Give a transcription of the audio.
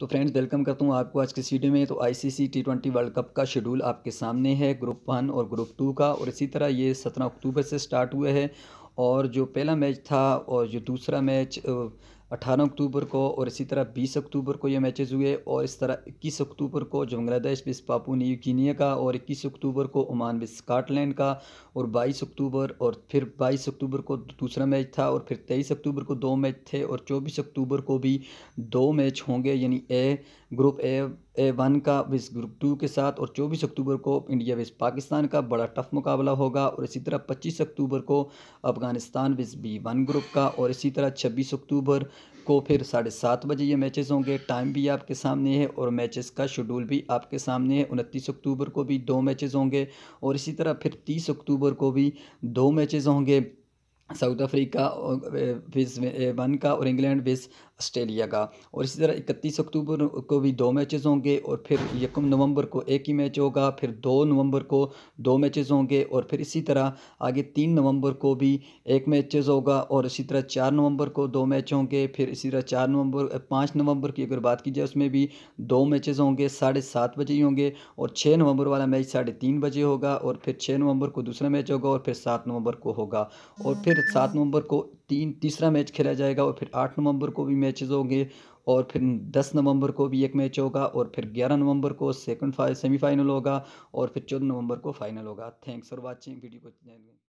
तो friends welcome करता हूँ आपको आज के वीडियो में तो ICC T twenty world cup का शेड्यूल आपके सामने है ग्रुप वन और ग्रुप टू का और इसी तरह ये सत्रह अक्टूबर से स्टार्ट हुआ है और जो पहला मैच था और जो दूसरा मैच अठारह अक्टूबर को और इसी तरह बीस अक्टूबर को ये मैचेस हुए और इस तरह इक्कीस अक्टूबर को जो बांग्लादेश बिस पापू न्यू गिनिया का और इक्कीस अक्टूबर को ओमान बिस स्काटलैंड का और बाईस अक्टूबर और फिर बाईस अक्टूबर को दूसरा मैच था और फिर तेईस अक्टूबर को दो मैच थे और चौबीस अक्टूबर को भी दो मैच होंगे यानी ए ग्रुप ए ए वन का विस ग्रुप टू के साथ और 24 अक्टूबर को इंडिया विस पाकिस्तान का बड़ा टफ मुकाबला होगा और इसी तरह 25 अक्टूबर को अफगानिस्तान विस बी वन ग्रुप का और इसी तरह 26 अक्टूबर को फिर साढ़े सात बजे ये मैचेस होंगे टाइम भी आपके सामने है और मैचेस का शेड्यूल भी आपके सामने है उनतीस अक्टूबर को भी दो मैचेस होंगे और इसी तरह फिर तीस अक्टूबर को भी दो मैचेस होंगे साउथ अफ्रीका विज वन का और इंग्लैंड विज आस्ट्रेलिया का और इसी तरह इकतीस अक्टूबर को भी दो मैचेस होंगे और फिर यकम नवंबर को एक ही मैच होगा फिर दो नवंबर को दो मैचेस होंगे और फिर इसी तरह आगे तीन नवंबर को भी एक मैचेस होगा और इसी तरह चार नवंबर को दो मैच होंगे फिर इसी तरह चार नवंबर पाँच नवंबर की अगर बात की जाए उसमें भी दो मैचेज होंगे साढ़े सात बजे ही होंगे और छः नवंबर वाला मैच साढ़े तीन बजे होगा और फिर छः नवंबर को दूसरा मैच होगा और फिर सात नवंबर को होगा और फिर सात नवंबर को तीन तीसरा मैच खेला जाएगा और फिर आठ नवंबर को भी मैच मैचेस होंगे और फिर 10 नवंबर को भी एक मैच होगा और फिर 11 नवंबर को सेकंड सेमीफाइनल होगा और फिर चौदह नवंबर को फाइनल होगा थैंक्स फॉर वाचिंग वीडियो को